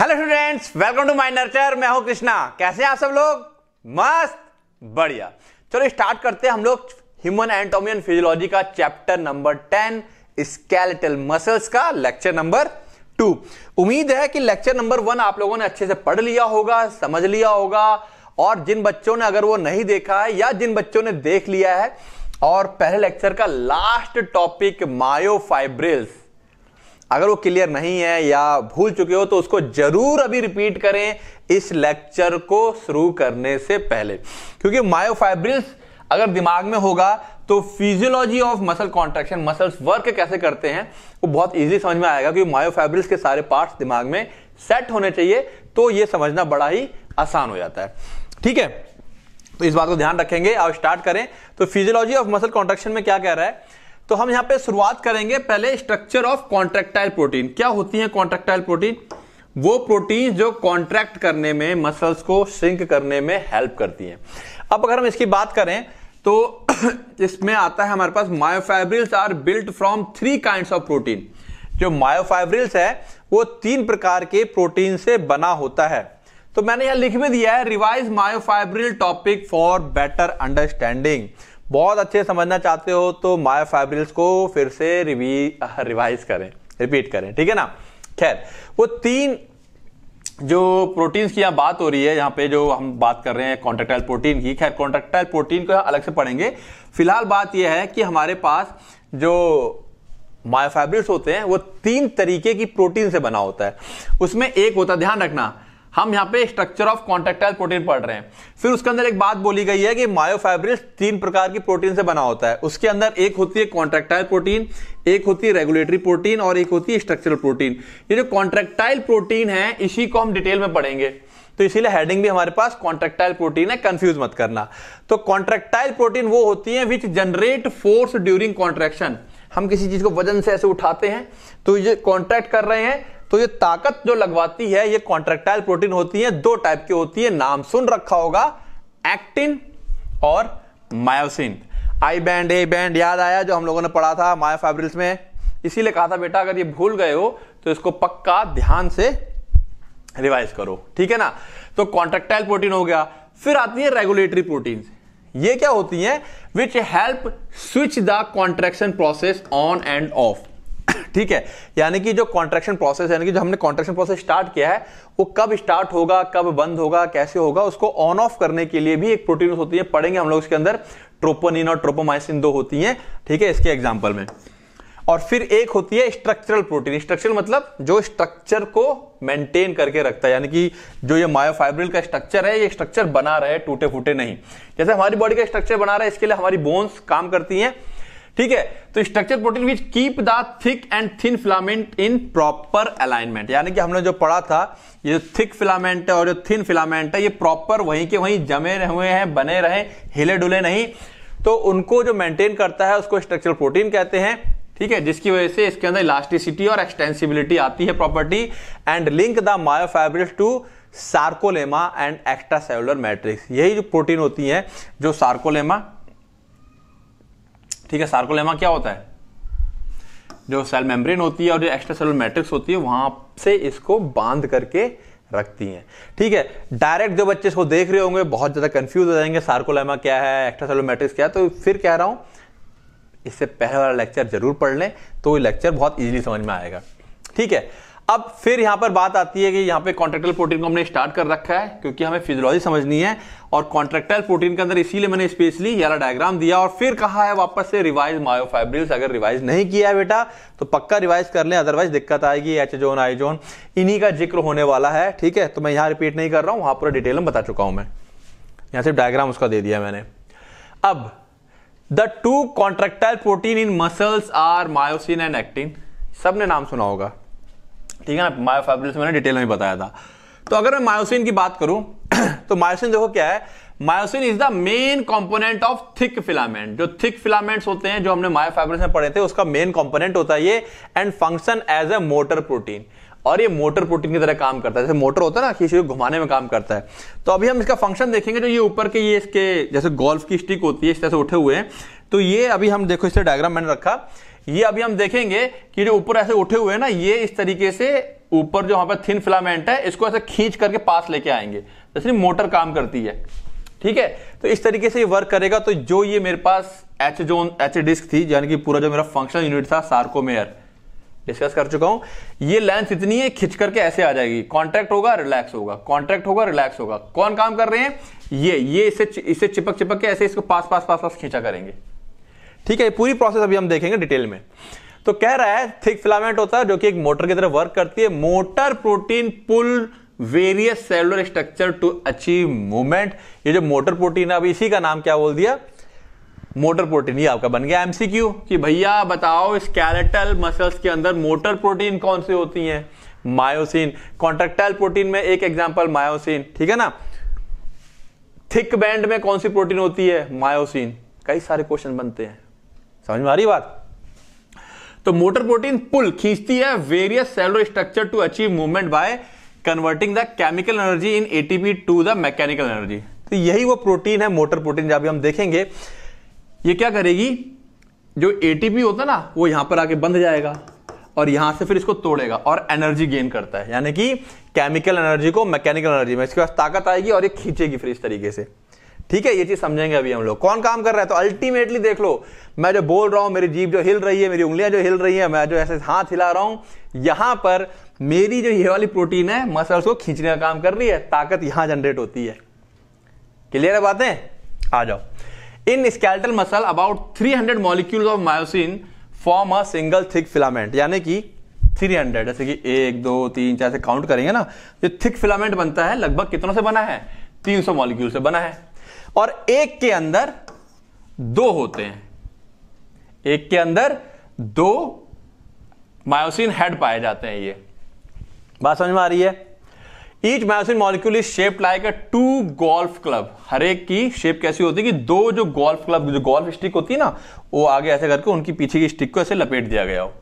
Hello students welcome to my Nurture मैं हूं कृष्णा कैसे हैं आप सब लोग मस्त बढ़िया चलो स्टार्ट करते हैं हम लोग ह्यूमन एंटोमी एंड फिजियोलॉजी का chapter number ten skeletal muscles का लेक्चर नंबर टू उम्मीद है कि लेक्चर नंबर वन आप लोगों ने अच्छे से पढ़ लिया होगा समझ लिया होगा और जिन बच्चों ने अगर वो नहीं देखा है या जिन बच्चों ने देख लिया है और पहले लेक्चर का लास्ट टॉपिक मायोफाइब्रिल्स अगर वो क्लियर नहीं है या भूल चुके हो तो उसको जरूर अभी रिपीट करें इस लेक्चर को शुरू करने से पहले क्योंकि मायोफाइब्रिल्स अगर दिमाग में होगा तो physiology of muscle contraction muscles work कैसे करते हैं वो बहुत इजी समझ में आएगा क्योंकि मायोफाइब्रिल्स के सारे पार्ट्स दिमाग में सेट होने चाहिए तो ये समझना बड़ा ही आसान हो जाता है ठीक है तो इस बात को ध्यान रखेंगे और स्टार्ट करें तो फिजियोलॉजी ऑफ मसल कॉन्ट्रेक्शन में क्या कह रहा है तो हम यहां पे शुरुआत करेंगे पहले स्ट्रक्चर ऑफ कॉन्ट्रेक्टाइल प्रोटीन क्या होती है कॉन्ट्रेक्टाइल प्रोटीन वो प्रोटीन जो कॉन्ट्रैक्ट करने में मसल्स को श्रिंक करने में हेल्प करती हैं अब अगर हम इसकी बात करें तो इसमें आता है हमारे पास myofibrils are built from three kind of protein जो मायोफाइब्रिल्स है वो तीन प्रकार के प्रोटीन से बना होता है तो मैंने यहां लिख भी दिया है revise myofibril topic for better understanding बहुत अच्छे समझना चाहते हो तो माया फाइब्रिल्स को फिर से रिवी रिवाइज करें रिपीट करें ठीक है ना खैर वो तीन जो प्रोटीन्स की यहाँ बात हो रही है यहाँ पे जो हम बात कर रहे हैं कॉन्ट्रेक्टाइल प्रोटीन की खैर कॉन्ट्रेक्टाइल प्रोटीन को अलग से पढ़ेंगे फिलहाल बात यह है कि हमारे पास जो मायोफाइब्रिल्स होते हैं वो तीन तरीके की प्रोटीन से बना होता है उसमें एक होता है ध्यान रखना हम यहाँ पे स्ट्रक्चर ऑफ कॉन्ट्रेक्टाइल प्रोटीन पढ़ रहे हैं फिर उसके अंदर एक बात बोली गई है कि मायोफाइब्रिल्स तीन प्रकार की प्रोटीन से बना होता है उसके अंदर एक होती है कॉन्ट्रेक्टाइल प्रोटीन एक होती है रेगुलेटरी प्रोटीन और एक होती है स्ट्रक्चरल प्रोटीन ये जो कॉन्ट्रेक्टाइल प्रोटीन है इसी को हम डिटेल में पढ़ेंगे तो इसीलिए हेडिंग भी हमारे पास कॉन्ट्रेक्टाइल प्रोटीन है कंफ्यूज मत करना तो कॉन्ट्रेक्टाइल प्रोटीन वो होती है which generate force during contraction हम किसी चीज को वजन से ऐसे उठाते हैं तो ये कॉन्ट्रैक्ट कर रहे हैं तो ये ताकत जो लगवाती है ये कॉन्ट्रेक्टाइल प्रोटीन होती है दो टाइप की होती है नाम सुन रखा होगा एक्टिन और myosin I band A band याद आया जो हम लोगों ने पढ़ा था मायोफाइब्रिल्स में इसीलिए कहा था बेटा अगर ये भूल गए हो तो इसको पक्का ध्यान से रिवाइज करो ठीक है ना तो कॉन्ट्रेक्टाइल प्रोटीन हो गया फिर आती है रेगुलेटरी प्रोटीन ये क्या होती हैं which help switch the contraction process on and off ठीक है यानी कि जो कॉन्ट्रेक्शन प्रोसेस यानी कि जो हमने कॉन्ट्रेक्शन प्रोसेस स्टार्ट किया है वो कब स्टार्ट होगा कब बंद होगा कैसे होगा उसको ऑन ऑफ करने के लिए भी एक प्रोटीन होती है पढ़ेंगे हम लोग इसके अंदर ट्रोपोनिन और ट्रोपोमाइसिन दो होती हैं ठीक है इसके एग्जाम्पल में और फिर एक होती है स्ट्रक्चरल प्रोटीन स्ट्रक्चरल मतलब जो स्ट्रक्चर को मेंटेन करके रखता है यानी कि जो ये मायोफाइब्रिल का स्ट्रक्चर है ये स्ट्रक्चर बना रहे टूटे फूटे नहीं जैसे हमारी बॉडी का स्ट्रक्चर बना रहा है इसके लिए हमारी बोन्स काम करती हैं ठीक है तो structure protein which keep the thick and thin filament in proper alignment यानी कि हमने जो पढ़ा था ये जो थिक फिलामेंट है और जो थिन फिलामेंट है ये प्रॉपर वहीं के वहीं जमे हुए हैं बने रहे हिले डुले नहीं तो उनको जो मेंटेन करता है उसको स्ट्रक्चर प्रोटीन कहते हैं ठीक है जिसकी वजह से इसके अंदर इलास्टिसिटी और एक्सटेंसिबिलिटी आती है property and link the myofibrils to sarcolemma and extra cellular matrix यही जो प्रोटीन होती है जो सार्कोलेमा ठीक है सार्कोलेमा क्या होता है जो सेल मेम्ब्रेन होती है और जो एक्स्ट्रा सेलुलर मैट्रिक्स होती है वहां से इसको बांध करके रखती हैं ठीक है डायरेक्ट जो बच्चे इसको देख रहे होंगे बहुत ज़्यादा कंफ्यूज हो जाएंगे सार्कोलेमा क्या है एक्स्ट्रा सेलुलर मैट्रिक्स क्या है तो फिर कह रहा हूं इससे पहले वाला लेक्चर जरूर पढ़ लें तो ये लेक्चर बहुत इजीली समझ में आएगा ठीक है अब फिर यहां पर बात आती है कि यहां पे कॉन्ट्रेक्टल प्रोटीन को हमने स्टार्ट कर रखा है क्योंकि हमें फिजियोलॉजी समझनी है और कॉन्ट्रेक्टाइल प्रोटीन के अंदर इसीलिए मैंने स्पेशली यारा डायग्राम दिया और फिर कहा है वापस से रिवाइज मायोफाइब्रिल्स अगर रिवाइज नहीं किया है बेटा तो पक्का रिवाइज कर लें अदरवाइज दिक्कत आएगी एच जोन आई जोन इन्हीं का जिक्र होने वाला है ठीक है तो मैं यहां रिपीट नहीं कर रहा हूं वहां पूरा डिटेल में बता चुका हूं मैं यहां सिर्फ डायग्राम उसका दे दिया मैंने अब the two contractile protein in muscles are myosin and actin सबने नाम सुना होगा ठीक है ना फैब्रिल्स मैंने डिटेल में बताया था तो अगर मैं मायोसिन की बात करूं तो मायोसिन देखो क्या है myosin is the main component of thick filament जो थिक फिलामेंट्स होते हैं जो हमने मायो में पढ़े थे उसका मेन कंपोनेंट होता है ये and function as a motor protein और ये मोटर प्रोटीन की तरह काम करता है जैसे मोटर होता है ना किसी को घुमाने में काम करता है तो अभी हम इसका फंक्शन देखेंगे जो ये ऊपर के ये इसके जैसे गोल्फ की स्टिक होती है इस तरह से उठे हुए हैं तो ये अभी हम देखो इससे डायग्राम मैंने रखा ये अभी हम देखेंगे कि जो ऊपर ऐसे उठे हुए हैं ना ये इस तरीके से ऊपर जो वहां पर थिन फिलामेंट है इसको ऐसे खींच करके पास लेके आएंगे जैसे तो मोटर काम करती है ठीक है तो इस तरीके से ये वर्क करेगा तो जो ये मेरे पास एच जोन एच डिस्क थी यानी कि पूरा जो मेरा फंक्शनल यूनिट था सार्कोमेयर डिस्कस कर चुका हूं ये लेंथ इतनी है खिंच करके ऐसे आ जाएगी कॉन्ट्रैक्ट होगा रिलैक्स होगा कॉन्ट्रैक्ट होगा रिलैक्स होगा कौन काम कर रहे हैं ये ये इसे इसे चिपक चिपक के ऐसे इसको पास पास पास पास खींचा करेंगे ठीक है पूरी प्रोसेस अभी हम देखेंगे डिटेल में तो कह रहा है थिक फिलामेंट होता है जो कि एक मोटर की तरह वर्क करती है motor protein pull various cellular structure to achieve movement ये जो मोटर प्रोटीन है अब इसी का नाम क्या बोल दिया मोटर प्रोटीन ये आपका बन गया एमसीक्यू कि भैया बताओ स्केलेटल मसल्स के अंदर मोटर प्रोटीन कौन सी होती हैं मायोसिन कॉन्ट्रेक्टाइल प्रोटीन में एक एग्जांपल मायोसिन ठीक है ना थिक बैंड में कौन सी प्रोटीन होती है मायोसिन कई सारे क्वेश्चन बनते हैं समझ में आ रही बात तो मोटर प्रोटीन पुल खींचती है various cellular structure to achieve movement by converting the chemical energy in ATP to the mechanical energy तो यही वो प्रोटीन है मोटर प्रोटीन जब हम देखेंगे ये क्या करेगी जो एटीपी होता है ना वो यहां पर आके बंद जाएगा और यहां से फिर इसको तोड़ेगा और एनर्जी गेन करता है यानी कि केमिकल एनर्जी को मैकेनिकल एनर्जी में इसके पास ताकत आएगी और ये खींचेगी फिर इस तरीके से ठीक है ये चीज समझेंगे अभी हम लोग कौन काम कर रहा है तो अल्टीमेटली देख लो मैं जो बोल रहा हूं मेरी जीप जो हिल रही है मेरी उंगलियां जो हिल रही है मैं जो ऐसे हाथ हिला रहा हूं यहां पर मेरी जो ये वाली प्रोटीन है मसल्स को खींचने का काम कर रही है ताकत यहां जनरेट होती है क्लियर है बातें आ जाओ in skeletal muscle about 300 hundred molecule of myosin form a single thick filament यानी कि 300 जैसे कि एक दो तीन चार से काउंट करेंगे ना जो थिक फिलामेंट बनता है लगभग कितनों से बना है 300 मॉलिक्यूल से बना है और एक के अंदर दो होते हैं एक के अंदर दो मायोसिन हेड पाए जाते हैं ये बात समझ में आ रही है each myosin molecule is shape like a two golf club हर एक की शेप कैसी होती है कि दो जो गोल्फ क्लब जो गोल्फ स्टिक होती है ना वो आगे ऐसे करके उनकी पीछे की स्टिक को ऐसे लपेट दिया गया हो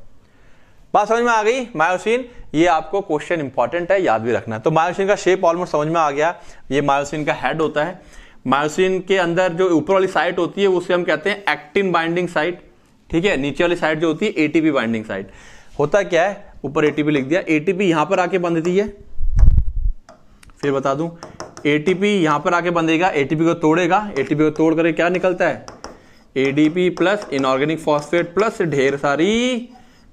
बात समझ में आ गई मायोसिन ये आपको क्वेश्चन इंपॉर्टेंट है याद भी रखना तो मायोसिन का शेप ऑलमोस्ट समझ में आ गया ये मायोसिन का हेड होता है मायोसिन के अंदर जो ऊपर वाली साइट होती है उसे हम कहते हैं एक्टिन बाइंडिंग साइट ठीक है नीचे वाली साइट जो होती है एटीपी बाइंडिंग साइट होता क्या है ऊपर एटीपी लिख दिया एटीपी यहां पर आके बंधती है फिर बता दूं एटीपी यहां पर आके बंधेगा एटीपी को तोड़ेगा एटीपी को तोड़ करके क्या निकलता है ADP plus inorganic phosphate plus ढेर सारी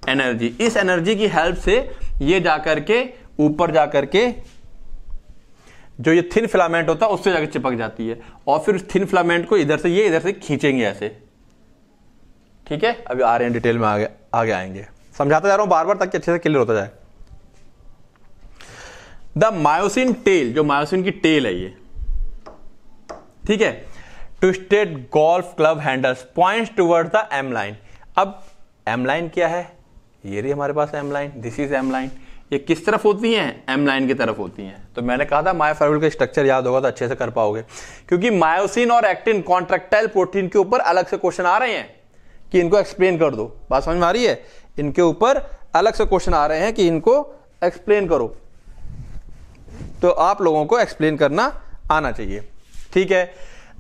एनर्जी इस एनर्जी की हेल्प से ये जाकर के ऊपर जाकर के जो ये थिन फिलामेंट होता है उससे जाकर चिपक जाती है और फिर उस थिन फिलामेंट को इधर से ये इधर से खींचेंगे ऐसे ठीक है अभी आ रहे हैं डिटेल में आगे आगे आएंगे समझाता जा रहा हूं बार बार ताकि अच्छे से क्लियर होता जाए द मायोसिन टेल जो मायोसिन की टेल है ये ठीक है twisted golf club handles point toward the M line अब एम लाइन क्या है ये रही हमारे पास M line this is M line ये किस तरफ होती हैं एम लाइन की तरफ होती हैं तो मैंने कहा था मायोफाइब्रिल का स्ट्रक्चर याद होगा तो अच्छे से कर पाओगे क्योंकि मायोसिन और एक्टिन कॉन्ट्रेक्टाइल प्रोटीन के ऊपर अलग से क्वेश्चन आ रहे हैं कि इनको एक्सप्लेन कर दो बात समझ में आ रही है इनके ऊपर अलग से क्वेश्चन आ रहे हैं कि इनको एक्सप्लेन करो तो आप लोगों को एक्सप्लेन करना आना चाहिए ठीक है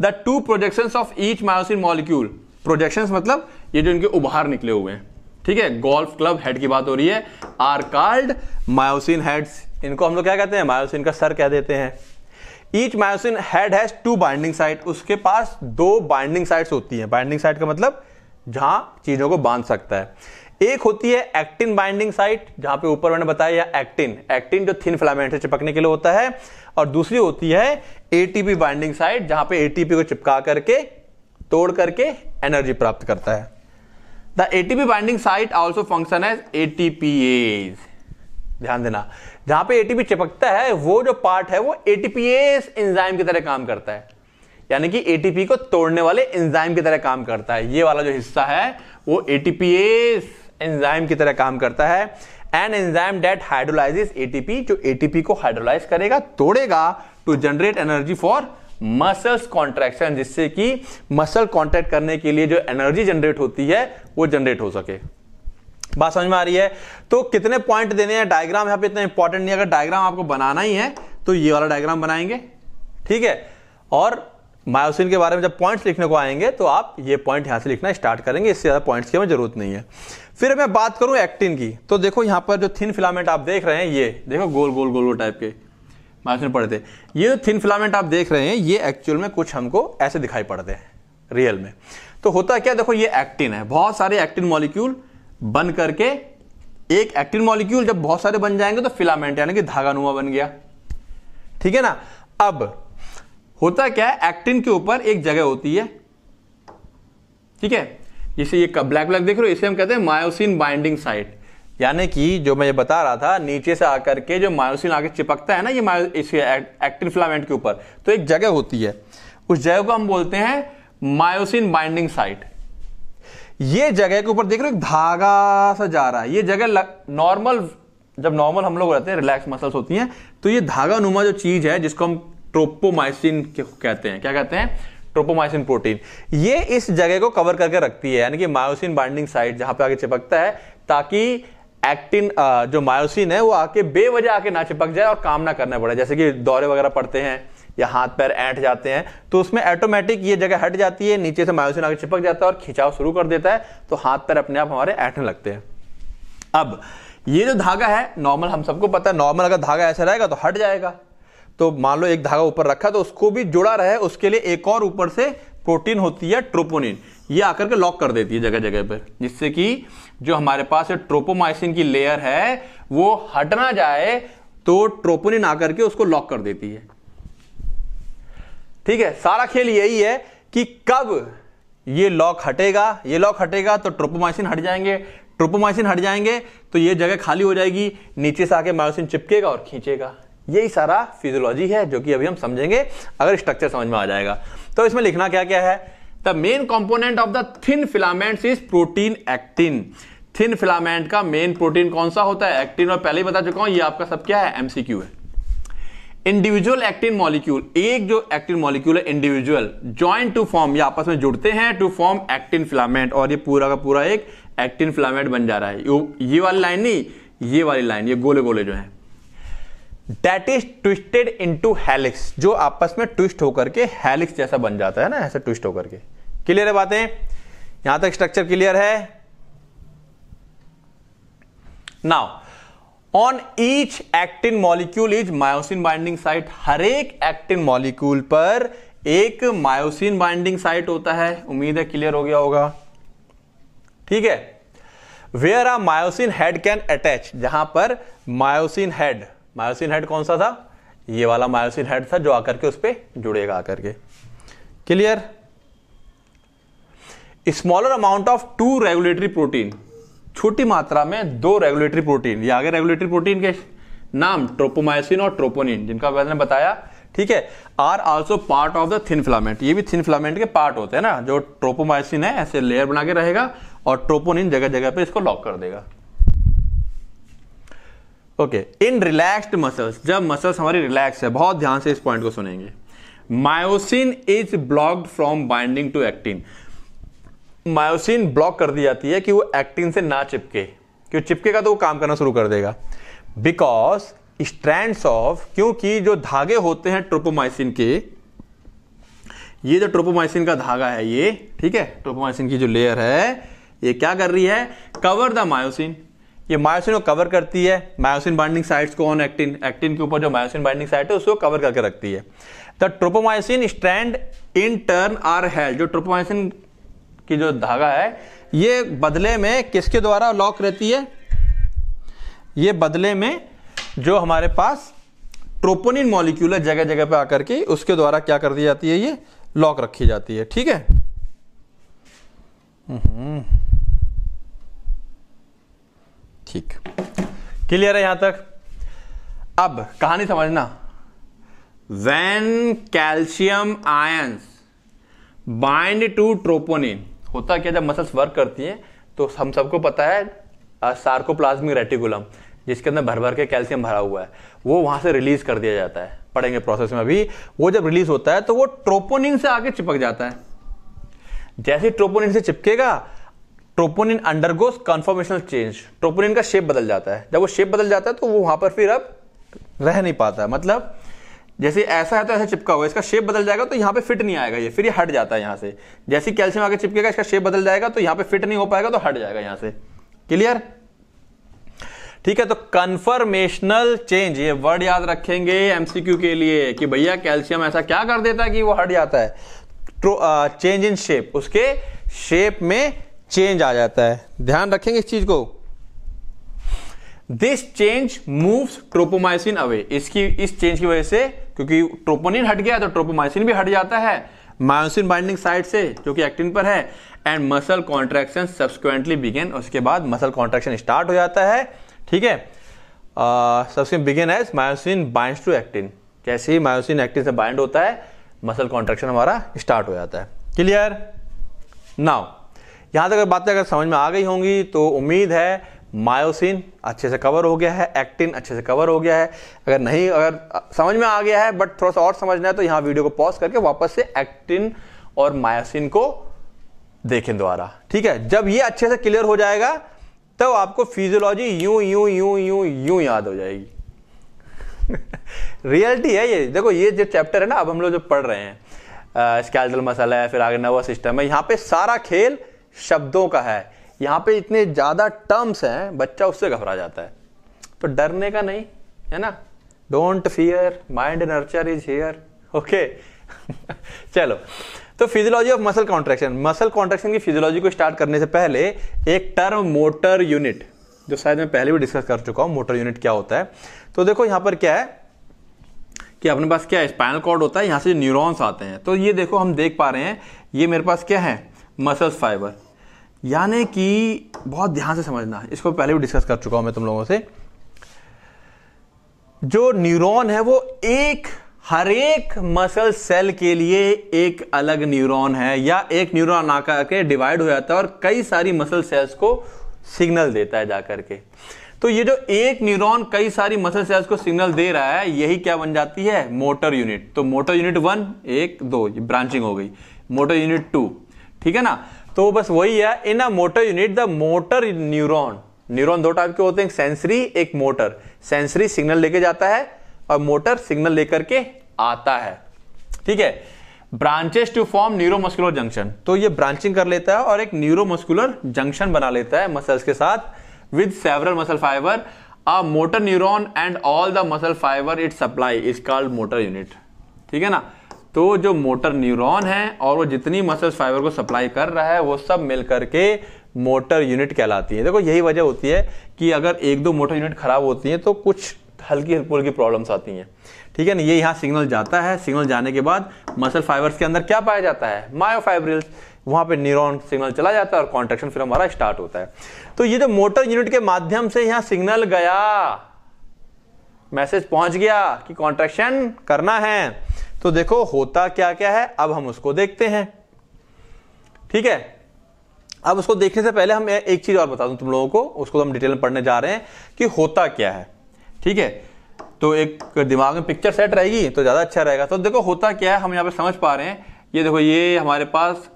the two projection of each myosin molecule projection मतलब ये जो इनके उभार निकले हुए हैं ठीक है गोल्फ क्लब हेड की बात हो रही है आर कार्ड मायोसिन हेड्स इनको हम लोग क्या कहते हैं मायोसिन का सर कह देते हैं each myosin head has two binding site उसके पास दो बाइंडिंग साइट्स होती हैं बाइंडिंग साइट का मतलब जहां चीजों को बांध सकता है एक होती है एक्टिन बाइंडिंग साइट जहां पे ऊपर मैंने बताया एक्टिन एक्टिन जो थिन फिलामेंट से चिपकने के लिए होता है और दूसरी होती है एटीपी बाइंडिंग साइट जहां पे एटीपी को चिपका करके तोड़ करके एनर्जी प्राप्त करता है the ATP binding site also function as ATPase ध्यान देना जहां पे एटीपी चिपकता है वो जो पार्ट है वो एटीपीएस एंजाइम की तरह काम करता है यानी कि एटीपी को तोड़ने वाले एंजाइम की तरह काम करता है ये वाला जो हिस्सा है वो एटीपीएस एंजाइम की तरह काम करता है an enzyme that hydrolyse ATP जो एटीपी को हाइड्रोलाइज करेगा तोड़ेगा to generate energy for muscles contraction जिससे कि मसल कॉन्ट्रैक्ट करने के लिए जो एनर्जी जनरेट होती है वो जनरेट हो सके बात समझ में आ रही है तो कितने पॉइंट देने हैं डायग्राम यहां पे इतना इंपॉर्टेंट नहीं अगर डायग्राम आपको बनाना ही है तो ये वाला डायग्राम बनाएंगे ठीक है और मायोसिन के बारे में जब पॉइंट्स लिखने को आएंगे तो आप ये पॉइंट यहां से लिखना स्टार्ट करेंगे इससे ज़्यादा पॉइंट्स की हमें जरूरत नहीं है फिर मैं बात करूं एक्टिन की तो देखो यहां पर जो थिन फिलामेंट आप देख रहे हैं ये देखो गोल गोल गोल गोल टाइप के मायोसिन पढ़ते ये जो थिन फिलामेंट आप देख रहे हैं ये एक्चुअल में कुछ हमको ऐसे दिखाई पड़ते हैं रियल में तो होता क्या देखो ये एक्टिन है बहुत सारे एक्टिन मॉलिक्यूल बन करके एक एक्टिन मॉलिक्यूल जब बहुत सारे बन जाएंगे तो फिलामेंट यानी कि धागानुमा बन गया ठीक है ना अब होता क्या है एक्टिन के ऊपर एक जगह होती है ठीक है जिसे ये ब्लैक ब्लैक देख रहे हो इसे हम कहते हैं मायोसिन बाइंडिंग साइट यानी कि जो मैं ये बता रहा था नीचे से आकर के जो मायोसिन आगे चिपकता है ना ये इस एक्टिन फिलामेंट के ऊपर तो एक जगह होती है उस जगह को हम बोलते हैं मायोसिन बाइंडिंग साइट ये जगह के ऊपर देख रहे हो धागा सा जा रहा है ये जगह नॉर्मल जब नॉर्मल हम लोग रहते हैं रिलैक्स मसल्स होती हैं तो ये धागा नुमा जो चीज है जिसको हम ट्रोपोमाइसिन कहते हैं क्या कहते हैं ट्रोपोमाइसिन प्रोटीन ये इस जगह को कवर करके रखती है यानी कि मायोसिन बाइंडिंग साइट जहां पे आके चिपकता है ताकि एक्टिन जो मायोसिन है वो आके बेवजह आके ना चिपक जाए और काम ना करना पड़े जैसे कि दौरे वगैरह पड़ते हैं या हाथ पैर ऐंठ जाते हैं तो उसमें ऑटोमेटिक ये जगह हट जाती है नीचे से मायोसिन आगे चिपक जाता है और खिंचाव शुरू कर देता है तो हाथ पैर अपने आप हमारे ऐंठने लगते हैं अब ये जो धागा है नॉर्मल हम सबको पता है नॉर्मल अगर धागा ऐसा रहेगा तो हट जाएगा तो मान लो एक धागा ऊपर रखा तो उसको भी जुड़ा रहे उसके लिए एक और ऊपर से प्रोटीन होती है ट्रोपोनिन ये आकर के लॉक कर देती है जगह जगह पर जिससे कि जो हमारे पास ट्रोपोमाइसिन की लेयर है वो हट ना जाए तो ट्रोपोनिन आकर के उसको लॉक कर देती है ठीक है सारा खेल यही है कि कब ये लॉक हटेगा ये लॉक हटेगा तो ट्रोपोमाइसिन हट जाएंगे ट्रोपोमाइसिन हट जाएंगे तो ये जगह खाली हो जाएगी नीचे से आके मायोसिन चिपकेगा और खींचेगा यही सारा फिजियोलॉजी है जो कि अभी हम समझेंगे अगर स्ट्रक्चर समझ में आ जाएगा तो इसमें लिखना क्या क्या है the main component of the thin filaments is protein actin thin filament का मेन प्रोटीन कौन सा होता है एक्टिन और पहले ही बता चुका हूं ये आपका सब क्या है एमसीक्यू है इंडिविजुअल एक्टिन मॉलिक्यूल एक जो एक्टिन मॉलिक्यूल है इंडिविजुअल ज्वाइंट टू फॉर्म ये आपस में जुड़ते हैं टू फॉर्म एक्टिन फिलामेंट और ये पूरा का पूरा एक एक्टिन फिलामेंट बन जा रहा है ये वाली लाइन नहीं ये वाली लाइन ये गोले गोले जो है that is twisted into helix जो आपस में ट्विस्ट होकर के हेलिक्स जैसा बन जाता है ना ऐसा ट्विस्ट होकर के क्लियर है बातें यहां तक स्ट्रक्चर क्लियर है now on each actin molecule is myosin binding site हर एक एक्टिन मॉलिक्यूल पर एक मायोसिन बाइंडिंग साइट होता है उम्मीद है क्लियर हो गया होगा ठीक है where a myosin head can attach जहां पर मायोसिन हेड मायोसिन हेड कौन सा था ये वाला मायोसिन हेड था जो आकर के उस पर जुड़ेगा आकर के clear smaller amount of two regulatory protein छोटी मात्रा में दो रेगुलेटरी प्रोटीन ये आगे रेगुलेटरी प्रोटीन के नाम ट्रोपोमाइसिन और ट्रोपोनिन जिनका मैंने बताया ठीक है are also part of the thin filament ये भी थिन फिलामेंट के पार्ट होते हैं ना जो ट्रोपोमाइसिन है ऐसे लेयर बना के रहेगा और ट्रोपोनिन जगह जगह पे इसको लॉक कर देगा ओके इन रिलैक्स्ड मसल्स जब मसल्स हमारी रिलैक्स है बहुत ध्यान से इस पॉइंट को सुनेंगे myosin is blocked from binding to actin myosin block कर दी जाती है कि वो एक्टिन से ना चिपके क्यों चिपकेगा तो वो काम करना शुरू कर देगा बिकॉज स्ट्रैंड्स ऑफ क्योंकि जो धागे होते हैं ट्रोपोमाइसिन के ये जो ट्रोपोमाइसिन का धागा है ये ठीक है ट्रोपोमाइसिन की जो लेयर है ये क्या कर रही है कवर द मायोसिन ये मायोसिन को कवर करती है मायोसिन बाइंडिंग साइट्स को ऑन एक्टिन एक्टिन के ऊपर जो मायोसिन बाइंडिंग साइट है उसको कवर करके रखती है the tropomyosin strand in turn are held जो ट्रोपोमाइसिन की जो धागा है ये बदले में किसके द्वारा लॉक रहती है ये बदले में जो हमारे पास ट्रोपोनिन मॉलिक्यूल है जगह जगह पे आकर के उसके द्वारा क्या कर दी जाती है ये लॉक रखी जाती है ठीक है हम्म। ठीक क्लियर है यहां तक अब कहानी समझना when calcium ions bind to troponin होता क्या जब मसल्स वर्क करती हैं तो हम सबको पता है सार्कोप्लाज्मिक रेटिकुलम जिसके अंदर भर भर के कैल्शियम भरा हुआ है वो वहां से रिलीज कर दिया जाता है पढ़ेंगे प्रोसेस में अभी वो जब रिलीज होता है तो वो ट्रोपोनिन से आगे चिपक जाता है जैसे ट्रोपोनिन से चिपकेगा troponin undergoes conformational change troponin का शेप बदल जाता है जब वो शेप बदल जाता है तो वो वहां पर फिर अब रह नहीं पाता मतलब जैसे ऐसा है तो ऐसे चिपका हुआ इसका शेप बदल जाएगा तो यहाँ पे फिट नहीं आएगा ये फिर ये हट जाता है यहाँ से जैसे कैल्शियम आगे चिपकेगा इसका शेप बदल जाएगा तो यहाँ पे फिट नहीं हो पाएगा तो हट जाएगा यहाँ से क्लियर ठीक है तो कन्फर्मेशनल चेंज ये वर्ड याद रखेंगे एमसीक्यू के लिए कि भैया कैल्शियम ऐसा क्या कर देता है कि वो हट जाता है चेंज इन शेप उसके शेप में चेंज आ जाता है ध्यान रखेंगे इस चीज को this change moves tropomyosin away इसकी इस चेंज की वजह से क्योंकि ट्रोपोनिन हट गया तो ट्रोपोमाइसिन भी हट जाता है मायोसिन बाइंडिंग साइट से जो कि एक्टिन पर है and muscle contraction subsequently begin उसके बाद मसल कॉन्ट्रैक्शन स्टार्ट हो जाता है ठीक है सबसे begin as myosin bind to actin कैसे ही मायोसिन एक्टिन से बाइंड होता है मसल कॉन्ट्रैक्शन हमारा स्टार्ट हो जाता है क्लियर नाउ यहाँ तक बातें अगर समझ में आ गई होंगी तो उम्मीद है मायोसिन अच्छे से कवर हो गया है एक्टिन अच्छे से कवर हो गया है अगर नहीं अगर समझ में आ गया है बट थोड़ा सा और समझना है तो यहां वीडियो को पॉज करके वापस से एक्टिन और मायोसिन को देखें द्वारा ठीक है जब ये अच्छे से क्लियर हो जाएगा तब तो आपको physiology you you you you you याद हो जाएगी रियलिटी है ये देखो ये जो चैप्टर है ना अब हम लोग जो पढ़ रहे हैं स्कैल्डल मसाला है फिर आगे नर्वस सिस्टम है यहाँ पे सारा खेल शब्दों का है यहाँ पे इतने ज़्यादा टर्म्स हैं बच्चा उससे घबरा जाता है तो डरने का नहीं है ना don't fear mind nurture is here okay चलो तो physiology of muscle contraction muscle contraction की फिजियोलॉजी को स्टार्ट करने से पहले एक टर्म मोटर यूनिट जो शायद मैं पहले भी डिस्कस कर चुका हूं मोटर यूनिट क्या होता है तो देखो यहां पर क्या है कि अपने पास क्या है स्पाइनल कॉर्ड होता है यहां से न्यूरॉन्स आते हैं तो ये देखो हम देख पा रहे हैं ये मेरे पास क्या है मसल्स फाइबर यानी कि बहुत ध्यान से समझना इसको पहले भी डिस्कस कर चुका हूं मैं तुम लोगों से जो न्यूरॉन है वो एक हर एक मसल सेल के लिए एक अलग न्यूरॉन है या एक न्यूरॉन आकर के डिवाइड हो जाता है और कई सारी मसल सेल्स को सिग्नल देता है जाकर के तो ये जो एक न्यूरॉन कई सारी मसल सेल्स को सिग्नल दे रहा है यही क्या बन जाती है मोटर यूनिट तो मोटर यूनिट वन एक दो ब्रांचिंग हो गई मोटर यूनिट टू ठीक है ना तो बस वही है in a motor unit the motor neuron neuron दो टाइप के होते हैं सेंसरी एक मोटर सेंसरी सिग्नल लेके जाता है और मोटर सिग्नल लेकर के आता है ठीक है branches to form neuromuscular junction तो ये ब्रांचिंग कर लेता है और एक न्यूरोमस्कुलर जंक्शन बना लेता है मसल्स के साथ with several muscle fiber a motor neuron and all the muscle fiber it supply is called motor unit ठीक है ना तो जो मोटर न्यूरॉन है और वो जितनी मसल्स फाइबर को सप्लाई कर रहा है वो सब मिल करके मोटर यूनिट कहलाती है देखो यही वजह होती है कि अगर एक दो मोटर यूनिट खराब होती है तो कुछ हल्की हल्की प्रॉब्लम्स आती हैं ठीक है ना ये यहाँ सिग्नल जाता है सिग्नल जाने के बाद मसल फाइबर्स के अंदर क्या पाया जाता है मायोफाइब्रिल्स वहाँ पे न्यूरॉन सिग्नल चला जाता है और कॉन्ट्रेक्शन फिर हमारा स्टार्ट होता है तो ये जो मोटर यूनिट के माध्यम से यहाँ सिग्नल गया मैसेज पहुंच गया कि कॉन्ट्रेक्शन करना है तो देखो होता क्या क्या है अब हम उसको देखते हैं ठीक है अब उसको देखने से पहले हम एक चीज और बता दूं तुम लोगों को उसको तो हम डिटेल में पढ़ने जा रहे हैं कि होता क्या है ठीक है तो एक दिमाग में पिक्चर सेट रहेगी तो ज्यादा अच्छा रहेगा तो देखो होता क्या है हम यहां पे समझ पा रहे हैं ये देखो ये हमारे पास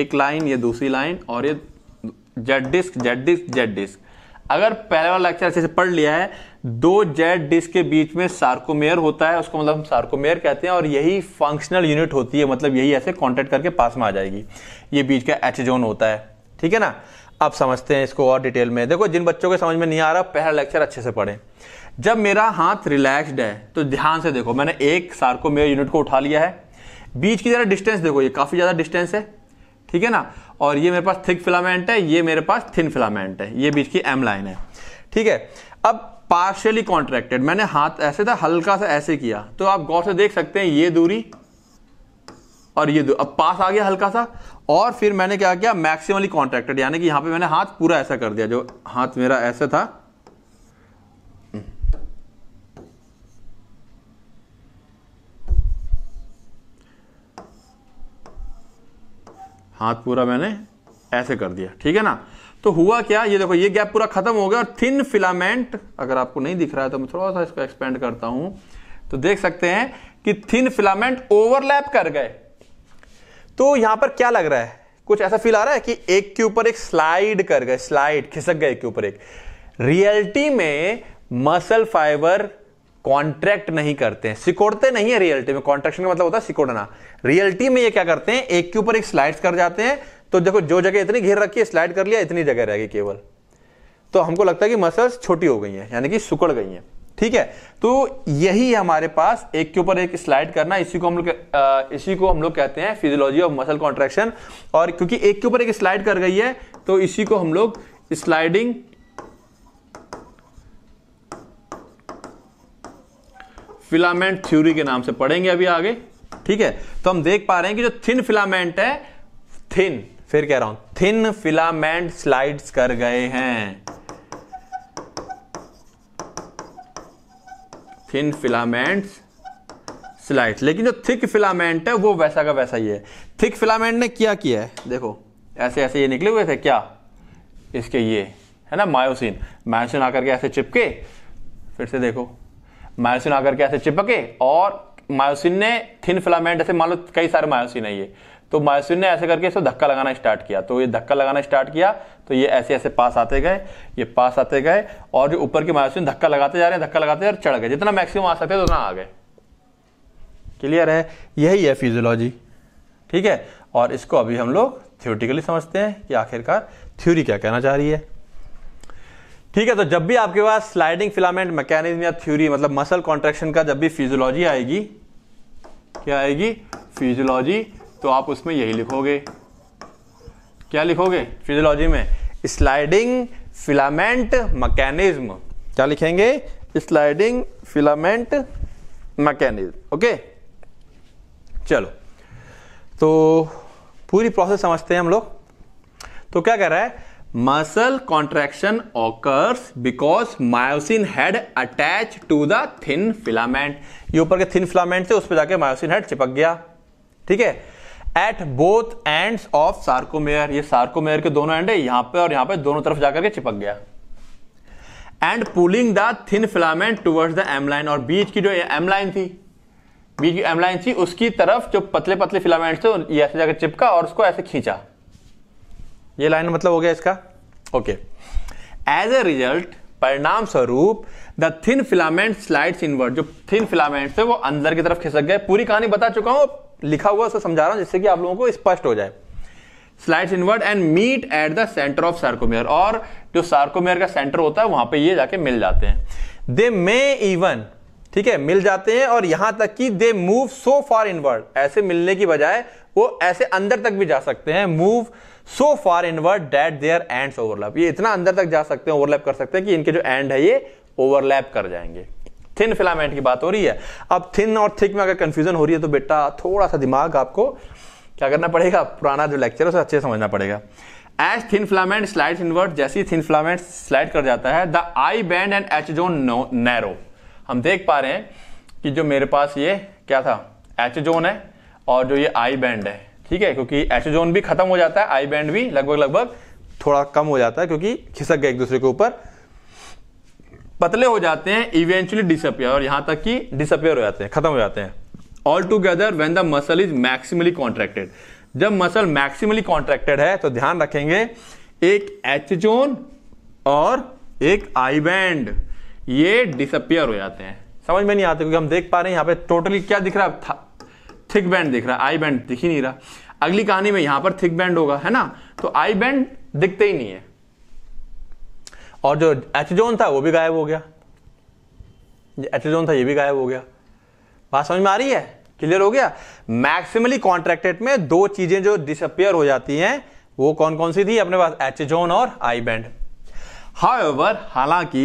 एक लाइन ये दूसरी लाइन और ये Z disc Z disc Z disc अगर पहला वाला लेक्चर अच्छे से पढ़ लिया है दो जेड डिस्क के बीच में सार्कोमेयर होता है उसको मतलब हम सार्कोमेयर कहते हैं और यही फंक्शनल यूनिट होती है मतलब यही ऐसे कॉन्टेक्ट करके पास में आ जाएगी ये बीच का एच जोन होता है ठीक है ना अब समझते हैं इसको और डिटेल में देखो जिन बच्चों के समझ में नहीं आ रहा पहला लेक्चर अच्छे से पढ़ें जब मेरा हाथ रिलैक्स्ड है तो ध्यान से देखो मैंने एक सार्कोमेयर यूनिट को उठा लिया है बीच की ज़रा डिस्टेंस देखो ये काफ़ी ज़्यादा डिस्टेंस है ठीक है ना और ये मेरे पास थिक फिलामेंट है ये मेरे पास थिन फिलामेंट है ये बीच की एम लाइन है ठीक है अब पार्शियली कॉन्ट्रैक्टेड मैंने हाथ ऐसे था हल्का सा ऐसे किया तो आप गौर से देख सकते हैं ये दूरी और ये अब पास आ गया हल्का सा और फिर मैंने क्या किया मैक्सिमली कॉन्ट्रैक्टेड यानी कि यहां पे मैंने हाथ पूरा ऐसा कर दिया जो हाथ मेरा ऐसा था हाथ पूरा मैंने ऐसे कर दिया ठीक है ना तो हुआ क्या ये देखो ये गैप पूरा खत्म हो गया और थिन फिलामेंट अगर आपको नहीं दिख रहा है तो मैं थोड़ा सा इसको एक्सपेंड करता हूं तो देख सकते हैं कि थिन फिलामेंट ओवरलैप कर गए तो यहां पर क्या लग रहा है कुछ ऐसा फील आ रहा है कि एक के ऊपर एक स्लाइड कर गए स्लाइड खिसक गए एक के ऊपर एक रियलिटी में मसल फाइबर कॉन्ट्रैक्ट नहीं करते हैं सिकोड़ते नहीं है रियलिटी में कॉन्ट्रैक्शन का मतलब होता है सिकोड़ना रियलिटी में ये क्या करते हैं एक के ऊपर एक स्लाइड कर जाते हैं तो देखो जो जगह इतनी घेर रखी है स्लाइड कर लिया इतनी जगह रहेगी केवल तो हमको लगता है कि मसल्स छोटी हो गई हैं यानी कि सुकड़ गई हैं ठीक है तो यही है हमारे पास एक के ऊपर एक स्लाइड करना इसी को हम लोग इसी को हम लोग कहते हैं फिजियोलॉजी ऑफ मसल कॉन्ट्रैक्शन और क्योंकि एक के ऊपर एक स्लाइड कर गई है तो इसी को हम लोग स्लाइडिंग फिलामेंट थ्योरी के नाम से पढ़ेंगे अभी आगे ठीक है तो हम देख पा रहे हैं कि जो थिन फिलामेंट है थिन फिर कह रहा हूं थिन फिलामेंट स्लाइड्स कर गए हैं थिन फिलामेंट्स स्लाइड्स लेकिन जो थिक फिलामेंट है वो वैसा का वैसा ही है थिक फिलामेंट ने क्या किया है देखो ऐसे ऐसे ये निकले हुए थे क्या इसके ये है ना मायोसिन मायोसिन आकर के ऐसे चिपके फिर से देखो मायोसिन आकर के ऐसे चिपके और मायोसिन ने थिन फिलामेंट ऐसे मान लो कई सारे मायोसिन है ये तो मायोसिन ने ऐसे करके इसको धक्का लगाना स्टार्ट किया तो ये धक्का लगाना स्टार्ट किया तो ये ऐसे ऐसे पास आते गए ये पास आते गए और जो ऊपर के मायोसिन धक्का लगाते जा रहे हैं धक्का लगाते जा रहे चढ़ गए जितना मैक्सिमम आ सकते उतना आ गए क्लियर है यही है फिजियोलॉजी ठीक है और इसको अभी हम लोग थ्योरेटिकली समझते हैं कि आखिरकार थ्योरी क्या कहना चाह रही है ठीक है तो जब भी आपके पास स्लाइडिंग फिलामेंट मैकेनिज्म या थ्योरी मतलब मसल कॉन्ट्रेक्शन का जब भी फिजियोलॉजी आएगी क्या आएगी फिजियोलॉजी तो आप उसमें यही लिखोगे क्या लिखोगे फिजियोलॉजी में स्लाइडिंग फिलामेंट मैकेनिज्म क्या लिखेंगे स्लाइडिंग फिलामेंट मैकेनिज्म ओके चलो तो पूरी प्रोसेस समझते हैं हम लोग तो क्या कह रहा है muscle contraction occurs because myosin head attach to the thin filament ये ऊपर के थिन फिलाेंट से उस पर जाके मायोसिन हेड चिपक गया ठीक है at both ends of sarcomere ये सार्कोमेयर के दोनों एंड है यहां पे और यहां पे दोनों तरफ जाकर के चिपक गया and pulling the thin filament towards the M line और बीच की जो एमलाइन थी बीच की एमलाइन थी उसकी तरफ जो पतले पतले फिलामेंट थे ये ऐसे जाकर चिपका और उसको ऐसे खींचा ये लाइन मतलब हो गया इसका ओके एज ए रिजल्ट परिणाम स्वरूप the thin filament slides inward जो थिन फिलामेंट्स है वो अंदर की तरफ खिसक गए पूरी कहानी बता चुका हूं लिखा हुआ समझा रहा हूं जिससे कि आप लोगों को स्पष्ट हो जाए slides inward and meet at the centre of sarcomere और जो सार्कोमेयर का सेंटर होता है वहां पे ये जाके मिल जाते हैं दे मे इवन ठीक है मिल जाते हैं और यहां तक कि they move so far inward ऐसे मिलने की बजाय वो ऐसे अंदर तक भी जा सकते हैं move so far inward that there and overlap ये इतना अंदर तक जा सकते हैं ओवरलैप कर सकते हैं कि इनके जो एंड है ये ओवरलैप कर जाएंगे थिन फिलामेंट की बात हो रही है अब थिन और थिक में अगर कंफ्यूजन हो रही है तो बेटा थोड़ा सा दिमाग आपको क्या करना पड़ेगा पुराना जो लेक्चर है उसे अच्छे से समझना पड़ेगा एज थिन फिलामेंट स्लाइड जैसे जैसी थिन फिलामेंट स्लाइड कर जाता है the I band and H zone narrow हम देख पा रहे हैं कि जो मेरे पास ये क्या था एच जोन है और जो ये आई बैंड है ठीक है क्योंकि एसोजोन भी खत्म हो जाता है आई बैंड भी लगभग लगभग थोड़ा कम हो जाता है क्योंकि खिसक गए एक दूसरे के ऊपर पतले हो जाते हैं इवेंचुअली डिसअपियर और यहां तक कि डिसअपियर हो जाते हैं खत्म हो जाते हैं all together when the muscle is maximally contracted जब मसल मैक्सिमली कॉन्ट्रेक्टेड है तो ध्यान रखेंगे एक एच जोन और एक आई बैंड ये डिसअपियर हो जाते हैं समझ में नहीं आते क्योंकि हम देख पा रहे हैं यहां पे टोटली क्या दिख रहा है थिक बैंड दिख रहा है आई बैंड दिख ही नहीं रहा अगली कहानी में यहां पर थिक बैंड होगा है ना तो आई बैंड दिखते ही नहीं है और जो एच जोन था वो भी गायब हो गया एच जोन था ये भी गायब हो गया बात समझ में आ रही है क्लियर हो गया मैक्सिमली कॉन्ट्रैक्टेड में दो चीजें जो डिसअपियर हो जाती हैं वो कौन कौन सी थी अपने पास एच जोन और आई बैंड हाउएवर हालांकि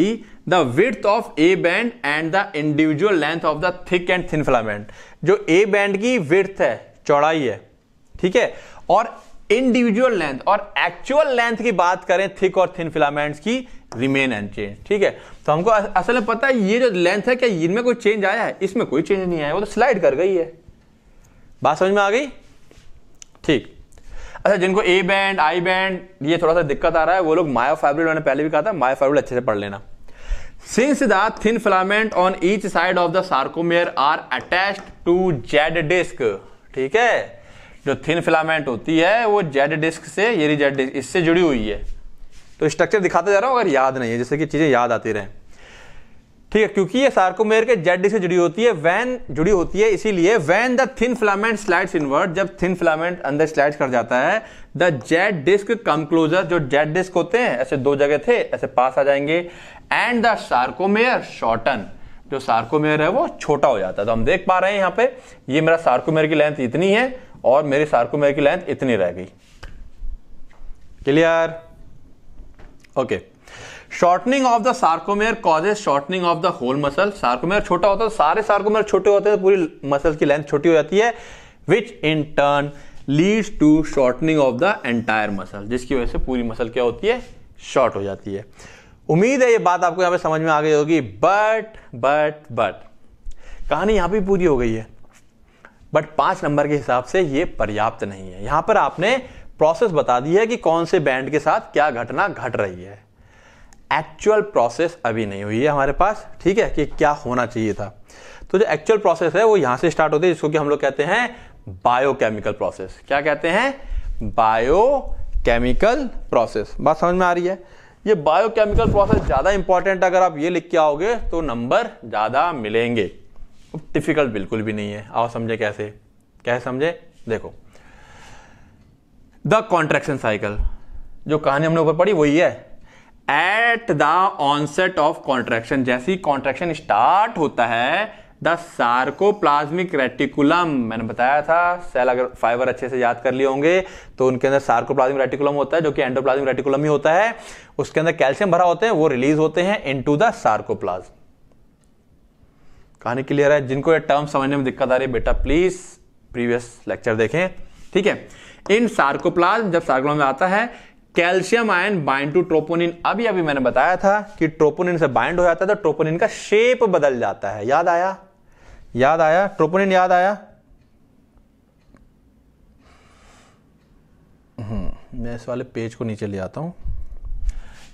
the width of A band and the individual length of the thick and thin filament जो ए बैंड की विर्थ है चौड़ाई है ठीक है और इंडिविजुअल लेंथ और एक्चुअल लेंथ की बात करें थिक और थिन फिलामेंट्स की रिमेन एंड चेंज ठीक है तो हमको असल में पता है ये जो लेंथ है क्या इनमें कोई चेंज आया है इसमें कोई चेंज नहीं आया वो तो स्लाइड कर गई है बात समझ में आ गई ठीक अच्छा जिनको ए बैंड आई बैंड ये थोड़ा सा दिक्कत आ रहा है वो लोग माया फाइब्रिल मैंने पहले भी कहा था माया फाइब्रिल अच्छे से पढ़ लेना since the thin filament on each side of the sarcomere are attach to Z disc ठीक है जो थिन फिलामेंट होती है वो जेड डिस्क से ये जेड डिस्क इससे जुड़ी हुई है तो स्ट्रक्चर दिखाता जा रहा हूँ अगर याद नहीं है जैसे कि चीज़ें याद आती रहें ठीक है क्योंकि ये सार्कोमेयर के जेड से जुड़ी होती है वैन जुड़ी होती है इसीलिए when the thin filament slides inward जब थिन फिलामेंट अंदर स्लाइड कर जाता है the Z disc come closer जो जेड डिस्क होते हैं ऐसे दो जगह थे ऐसे पास आ जाएंगे एंड द सार्कोमेयर शॉर्टन जो सार्कोमेयर है वो छोटा हो जाता है तो हम देख पा रहे हैं यहाँ पे ये मेरा सार्कोमेयर की लेंथ इतनी है और मेरी सार्कोमेयर की लेंथ इतनी रह गई clear okay okay. Shortening of the sarcomere causes shortening of the whole muscle sarcomere छोटा होता है तो सारे सार्कोमेयर छोटे होते हैं पूरी मसल की लेंथ छोटी हो जाती है which in turn leads to shortening of the entire muscle जिसकी वजह से पूरी मसल क्या होती है शॉर्ट हो जाती है उम्मीद है ये बात आपको यहाँ पे समझ में आ गई होगी बट बट बट कहानी यहां पे पूरी हो गई है बट पांच नंबर के हिसाब से ये पर्याप्त नहीं है यहां पर आपने प्रोसेस बता दी है कि कौन से बैंड के साथ क्या घटना घट रही है एक्चुअल प्रोसेस अभी नहीं हुई है हमारे पास ठीक है कि क्या होना चाहिए था तो जो एक्चुअल प्रोसेस है वो यहां से स्टार्ट होती है जिसको कि हम लोग कहते हैं बायोकेमिकल प्रोसेस क्या कहते हैं बायोकेमिकल प्रोसेस बात समझ में आ रही है ये बायोकेमिकल प्रोसेस ज़्यादा इंपॉर्टेंट अगर आप ये लिख के आओगे तो नंबर ज़्यादा मिलेंगे डिफिकल्ट बिल्कुल भी नहीं है आओ समझे कैसे कैसे समझे देखो द कॉन्ट्रेक्शन साइकिल जो कहानी हमने ऊपर पढ़ी वही है at the onset of contraction जैसे ही कॉन्ट्रेक्शन स्टार्ट होता है द सार्कोप्लाज्मिक रेटिकुलम मैंने बताया था सेल अगर फाइबर अच्छे से याद कर लिए होंगे तो उनके अंदर सार्कोप्लाज्मिक रेटिकुलम होता है जो कि एंडोप्लाज्मिक रेटिकुलम ही होता है उसके अंदर कैल्शियम भरा होते हैं वो रिलीज होते हैं इन टू द सार्कोप्लाज्म कहानी क्लियर है जिनको ये टर्म समझने में दिक्कत आ रही है बेटा प्लीज प्रीवियस लेक्चर देखें ठीक है इन सार्कोप्लाज्म जब सार्कोप्लाज्म में आता है calcium ion bind to troponin अभी अभी मैंने बताया था कि ट्रोपोनिन से बाइंड हो जाता है तो ट्रोपोनिन का शेप बदल जाता है याद आया याद आया ट्रोपोनिन याद आया हम्म, मैं इस वाले पेज को नीचे ले आता हूं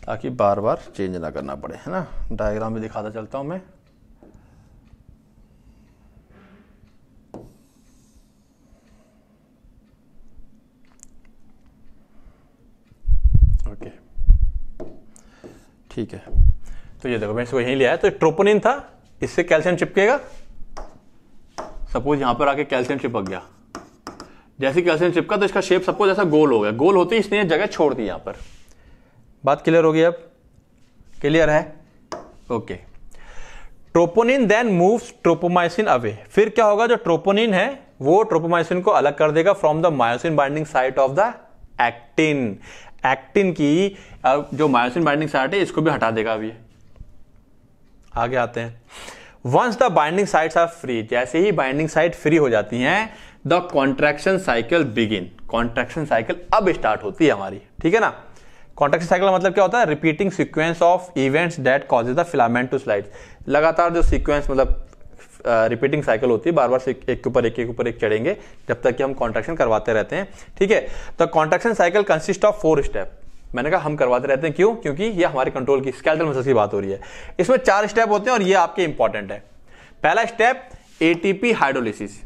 ताकि बार बार चेंज ना करना पड़े है ना डायग्राम भी दिखाता चलता हूं मैं ठीक है तो ये देखो मैं इसको यहीं ले आया तो ट्रोपोनिन था इससे कैल्शियम चिपकेगा सपोज यहां पर आके कैल्शियम चिपक गया जैसे कैल्शियम चिपका तो इसका शेप सपोज ऐसा गोल हो गया गोल होती इसने जगह छोड़ दी यहां पर बात क्लियर होगी अब क्लियर है okay troponin then moves tropomyosin away फिर क्या होगा जो ट्रोपोनिन है वो ट्रोपोमाइसिन को अलग कर देगा from the myosin binding site of the actin actin की जो मायोसिन बाइंडिंग साइट है इसको भी हटा देगा अभी आगे आते हैं once the binding sites are free जैसे ही बाइंडिंग साइट फ्री हो जाती हैं the contraction cycle begin contraction cycle अब स्टार्ट होती है हमारी ठीक है ना कॉन्ट्रैक्शन साइकिल मतलब क्या होता है repeating sequence of events that causes the filament to slide लगातार जो सीक्वेंस मतलब रिपीटिंग साइकिल होती है बार बार एक के ऊपर एक के ऊपर एक चढ़ेंगे जब तक कि हम कॉन्ट्रेक्शन करवाते रहते हैं ठीक है तो contraction cycle consist of four step मैंने कहा हम करवाते रहते हैं क्यों क्योंकि ये हमारे कंट्रोल की स्केल्टल मसल्स की बात हो रही है इसमें चार स्टेप होते हैं और ये आपके इंपॉर्टेंट है पहला step ATP hydrolysis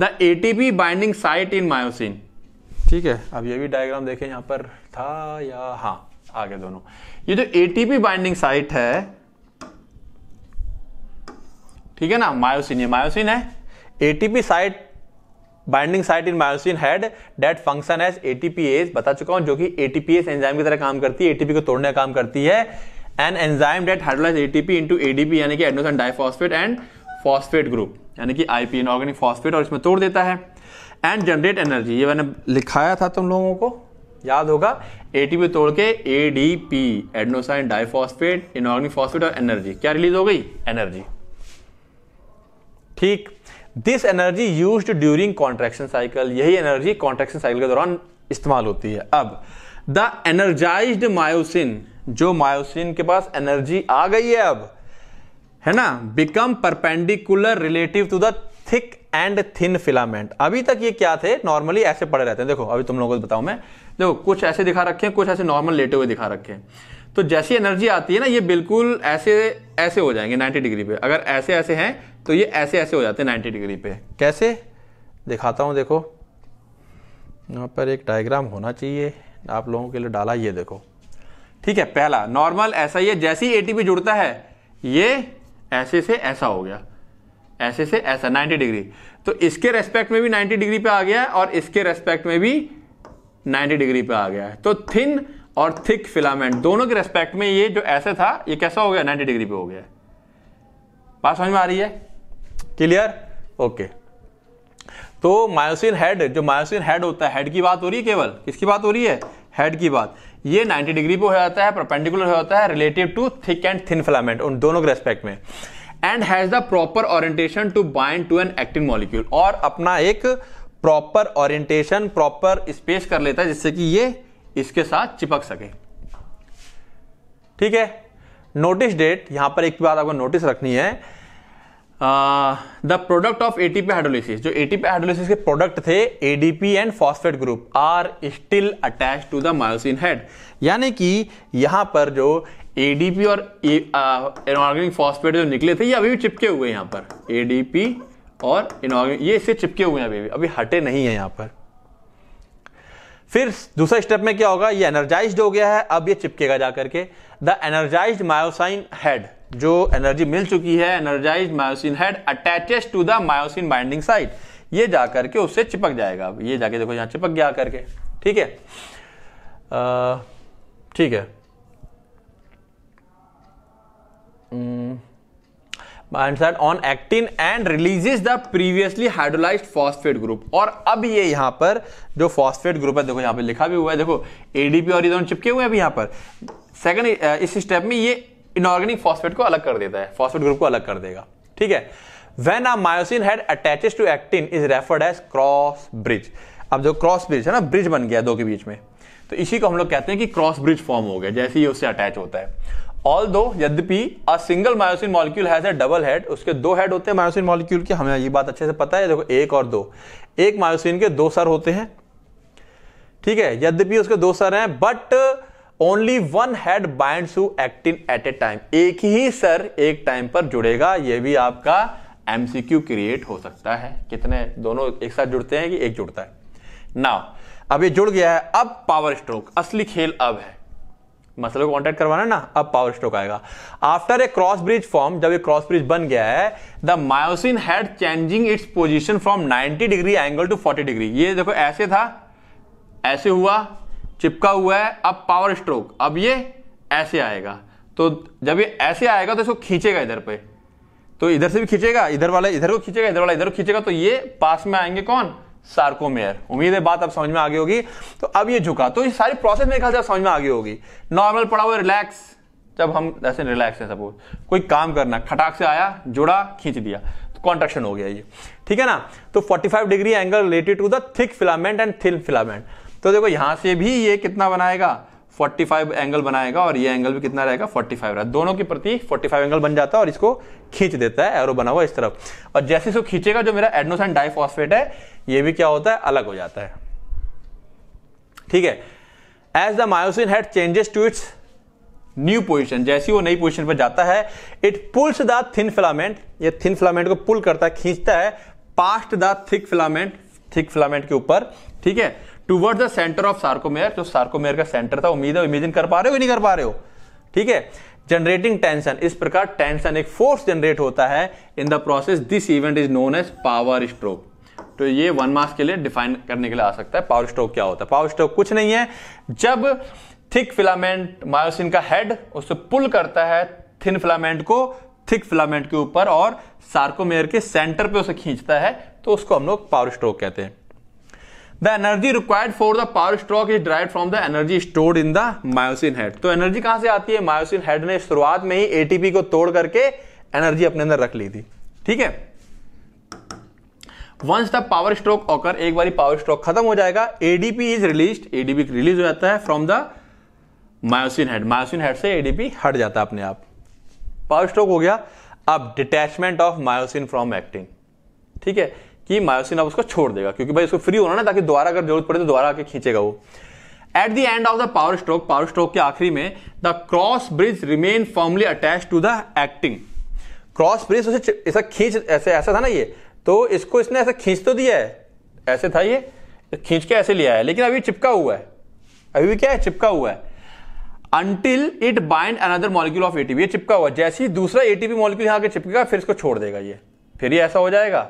the ATP binding site in myosin ठीक है अब ये भी डायग्राम देखें यहां पर था या हाँ आगे दोनों ये जो एटीपी बाइंडिंग साइट है ठीक है ना मायोसिन ये मायोसिन है ATP site binding site in myosin head that function as ATPase बता चुका हूं जो कि एटीपीएस एंजाइम की तरह काम करती है एटीपी को तोड़ने का काम करती है an enzyme that hydrolyse ATP into ADP यानी कि adenosine diphosphate and phosphate group यानी कि आईपीएन ऑर्गेनिक फॉस्फेट और इसमें तोड़ देता है एंड जनरेट एनर्जी ये मैंने लिखाया था तुम लोगों को याद होगा एटीपी तोड़ के ADP adenosine diphosphate inorganic phosphate और एनर्जी क्या रिलीज हो गई एनर्जी ठीक this energy use during contraction cycle यही एनर्जी कॉन्ट्रेक्शन साइकिल के दौरान इस्तेमाल होती है अब द एनर्जाइज मायोसिन जो मायोसिन के पास एनर्जी आ गई है अब है ना become perpendicular relative to the thick and thin filament अभी तक ये क्या थे नॉर्मली ऐसे पड़े रहते हैं देखो अभी तुम लोगों को बताऊं मैं देखो कुछ ऐसे दिखा रखे हैं कुछ ऐसे नॉर्मल लेटे हुए दिखा रखे हैं तो जैसी एनर्जी आती है ना ये बिल्कुल ऐसे ऐसे हो जाएंगे 90 डिग्री पे अगर ऐसे ऐसे हैं तो ये ऐसे ऐसे हो जाते हैं 90 डिग्री पे कैसे दिखाता हूँ देखो यहाँ पर एक डायग्राम होना चाहिए आप लोगों के लिए डाला ये देखो ठीक है पहला नॉर्मल ऐसा ही है जैसे ही एटीपी जुड़ता है ये ऐसे से ऐसा हो गया ऐसे से ऐसा 90 डिग्री तो इसके रेस्पेक्ट में भी 90 डिग्री पे आ गया है और इसके रेस्पेक्ट में भी 90 डिग्री पे आ गया है तो थिन और थिक फिलामेंट दोनों के रेस्पेक्ट में ये जो ऐसे था ये कैसा हो गया 90 डिग्री पे हो गया बात समझ में आ रही है क्लियर ओके तो मायोसिन हेड जो मायोसिन हेड होता है हेड की बात हो रही है केवल किसकी बात हो रही है हेड की बात ये 90 डिग्री पे हो जाता है परपेंडिकुलर हो जाता है relative to thick and thin filament उन दोनों के रेस्पेक्ट में and has the proper orientation to bind to an actin molecule और अपना एक प्रॉपर ऑरियंटेशन प्रॉपर स्पेस कर लेता है जिससे कि ये इसके साथ चिपक सके ठीक है नोटिस डेट यहां पर एक बात आपको नोटिस रखनी है the product of ATP hydrolysis जो एटीपी हाइड्रोलिसिस के प्रोडक्ट थे ADP and phosphate group are still attach to the myosin head यानी कि यहां पर जो एडीपी और इनऑर्गेनिक फॉस्फेट जो निकले थे ये अभी भी चिपके हुए हैं यहां पर एडीपी और इनऑर्गेनिक ये इससे चिपके हुए हैं अभी भी अभी हटे नहीं है यहां पर फिर दूसरा स्टेप में क्या होगा ये एनर्जाइज हो गया है अब ये चिपकेगा जाकर के द एनर्जाइज मायोसाइन हेड जो एनर्जी मिल चुकी है energize myosin head attaches to the myosin binding site ये जा करके उससे चिपक जाएगा ये जाके देखो यहाँ चिपक गया करके ठीक है ठीक है on actin and releases the previously hydrolyse phosphate group और अब ये यहां पर जो फॉस्फेट ग्रुप है देखो यहां पे लिखा भी हुआ है देखो एडीपी और ये दोनों चिपके हुए हैं अभी यहां पर सेकंड इस स्टेप में ये इनऑर्गेनिक फॉस्फेट को अलग कर देता है फॉस्फेट ग्रुप को अलग कर देगा ठीक है when a myosin head attaches to actin is referred as cross bridge अब जो क्रॉस ब्रिज है ना ब्रिज बन गया दो के बीच में तो इसी को हम लोग कहते हैं कि क्रॉस ब्रिज फॉर्म हो गया जैसे ही उससे अटैच होता है ऑल दो यद्यपि a single myosin molecule has a double head उसके दो हेड होते हैं मायोसिन मॉलिक्यूल के हमें ये बात अच्छे से पता है देखो एक और दो एक मायोसिन के दो सर होते हैं ठीक है यद्यपि उसके दो सर हैं but only one head bind to actin at a time एक ही सर एक टाइम पर जुड़ेगा यह भी आपका एमसीक्यू क्रिएट हो सकता है कितने दोनों एक साथ जुड़ते हैं कि एक जुड़ता है नाउ अब ये जुड़ गया है अब पावर स्ट्रोक असली खेल अब है मसल को कॉन्टेक्ट करवाना ना अब पावर स्ट्रोक आएगा after a cross bridge form जब ये क्रॉस ब्रिज बन गया है the myosin head changing its position from 90 degree angle to 40 degree ये देखो ऐसे था ऐसे हुआ चिपका हुआ है अब पावर स्ट्रोक अब ये ऐसे आएगा तो जब ये ऐसे आएगा तो इसको खींचेगा इधर पे तो इधर से भी खींचेगा इधर वाला इधर को खींचेगा इधर वाला इधर को खींचेगा तो ये पास में आएंगे कौन सार्कोमेयर उम्मीद है बात अब समझ में आ गई होगी तो अब ये झुका तो ये सारी प्रोसेस मेरे ख्याल से समझ में आ गई होगी नॉर्मल पड़ा हुआ रिलैक्स जब हम ऐसे रिलैक्स है सपोज कोई काम करना खटाक से आया जुड़ा खींच दिया तो कॉन्ट्रेक्शन हो गया ये ठीक है ना तो 45 degree angle related to the thick filament and thin filament तो देखो यहां से भी ये कितना बनाएगा 45 एंगल बनाएगा और ये एंगल भी कितना रहेगा 45 रहा दोनों के प्रति 45 एंगल बन जाता है और इसको खींच देता है एरो बना हुआ इस तरफ और जैसे इसको खींचेगा जो मेरा एडनोसाइन डाइफॉस्फेट है ये भी क्या होता है अलग हो जाता है ठीक है as the myosin head changes to its new position जैसी वो नई पोजिशन पर जाता है it pulls the thin filament ये थिन फिलामेंट को पुल करता है खींचता है past the thick filament thick filament के ऊपर ठीक है toward the centre of sarcomere जो सार्कोमेयर का सेंटर था उम्मीद है इमेजिन कर पा रहे हो नहीं कर पा रहे हो ठीक है जनरेटिंग टेंशन इस प्रकार टेंशन एक फोर्स जनरेट होता है in the process this event is known as power stroke तो ये वन मास के लिए डिफाइन करने के लिए आ सकता है पावर स्ट्रोक क्या होता है पावर स्ट्रोक कुछ नहीं है जब थिक फिलामेंट मायोसिन का हेड उससे पुल करता है थिन फिलामेंट को थिक फिलामेंट के ऊपर और सार्कोमेयर के सेंटर पे उसे खींचता है तो उसको हम लोग पावर स्ट्रोक कहते हैं the energy required for the power stroke is drive from the energy stored in the myosin head तो एनर्जी कहां से आती है मायोसिन हेड ने शुरुआत में ही एटीपी को तोड़ करके एनर्जी अपने अंदर रख ली थी ठीक है once the power stroke occur एक बार पावर स्ट्रोक खत्म हो जाएगा ADP is release ADP release हो जाता है from the myosin head myosin head से एडीपी हट जाता है अपने आप पावर स्ट्रोक हो गया अब detachment of myosin from actin ठीक है कि मायोसिन अब उसको छोड़ देगा क्योंकि भाई उसको फ्री होना ना ताकि दोबारा अगर जरूरत पड़े तो दोबारा आके खींचेगा वो at the end of the power stroke power stroke के आखिरी में the cross bridge remain formally attach to the acting cross bridge उसे ऐसा खींच ऐसे ऐसा था ना ये तो इसको इसने ऐसा खींच तो दिया है ऐसे था ये खींच के ऐसे लिया है लेकिन अभी चिपका हुआ है अभी भी क्या है चिपका हुआ है until it bind another molecule of ATP ये चिपका हुआ जैसे ही दूसरा एटीपी मॉलिक्यूल यहाँ के चिपकेगा फिर इसको छोड़ देगा ये फिर ये ऐसा हो जाएगा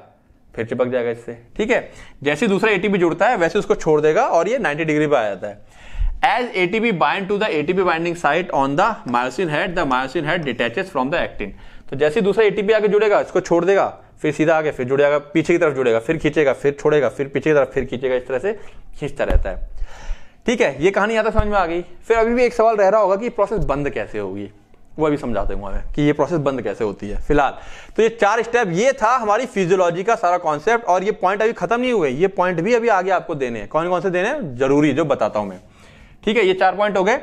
फिर चिपक जाएगा इससे ठीक है जैसे दूसरा एटीपी जुड़ता है वैसे उसको छोड़ देगा और ये 90 डिग्री पे आ जाता है as ATP bind to the ATP binding site on the myosin head the myosin head detaches from the actin तो जैसे दूसरा एटीपी आगे जुड़ेगा इसको छोड़ देगा फिर सीधा आगे फिर जुड़ जाएगा पीछे की तरफ जुड़ेगा फिर खींचेगा फिर छोड़ेगा फिर पीछे की तरफ फिर खींचेगा इस तरह से खींचता रहता है ठीक है ये कहानी यहां तक समझ में आ गई फिर अभी भी एक सवाल रह रहा होगा कि प्रोसेस बंद कैसे होगी वो अभी समझा दूंगा मैं कि ये प्रोसेस बंद कैसे होती है फिलहाल तो ये चार स्टेप ये था हमारी फिजियोलॉजी का सारा कॉन्सेप्ट और ये पॉइंट अभी खत्म नहीं हुए ये पॉइंट भी अभी आगे आपको देने हैं कौन कौन से देने जरूरी जो बताता हूं मैं ठीक है ये चार पॉइंट हो गए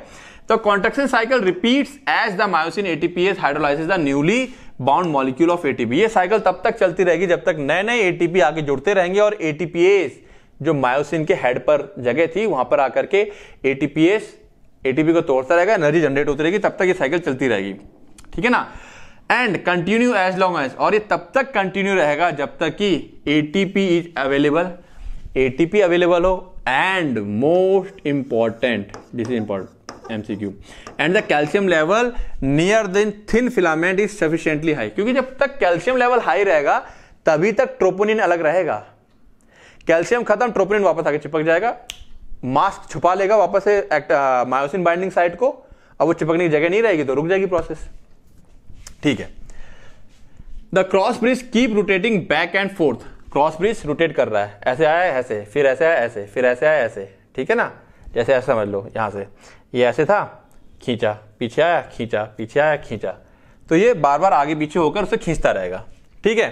तो contraction cycle repeat as the myosin ATPase hydrolyse the newly bound molecule of ATP ये साइकिल तब तक चलती रहेगी जब तक नए नए एटीपी आगे जुड़ते रहेंगे और एटीपीएस जो मायोसिन के हेड पर जगह थी वहां पर आकर के एटीपीएस एटीपी को तोड़ता रहेगा एनर्जी जनरेट होती रहेगी तब तक ये साइकिल चलती रहेगी ठीक है ना and continue as long as और ये तब तक कंटिन्यू रहेगा जब तक कि ATP is available ATP available हो and most important this is important MCQ and the calcium level near the thin filament is sufficiently high क्योंकि जब तक कैल्शियम लेवल हाई रहेगा तभी तक ट्रोपोनिन अलग रहेगा कैल्शियम खत्म ट्रोपोनिन वापस आके चिपक जाएगा मास्क छुपा लेगा वापस से एक्ट मायोसिन बाइंडिंग साइट को अब वो चिपकने की जगह नहीं रहेगी तो रुक जाएगी प्रोसेस ठीक है the cross bridge keep rotating back and forth cross bridge rotate कर रहा है ऐसे आया ऐसे फिर ऐसे आया ऐसे फिर ऐसे आया ऐसे ठीक है ना जैसे ऐसा समझ लो यहां से ये ऐसे था खींचा पीछे आया खींचा पीछे आया खींचा तो ये बार बार आगे पीछे होकर उसे खींचता रहेगा ठीक है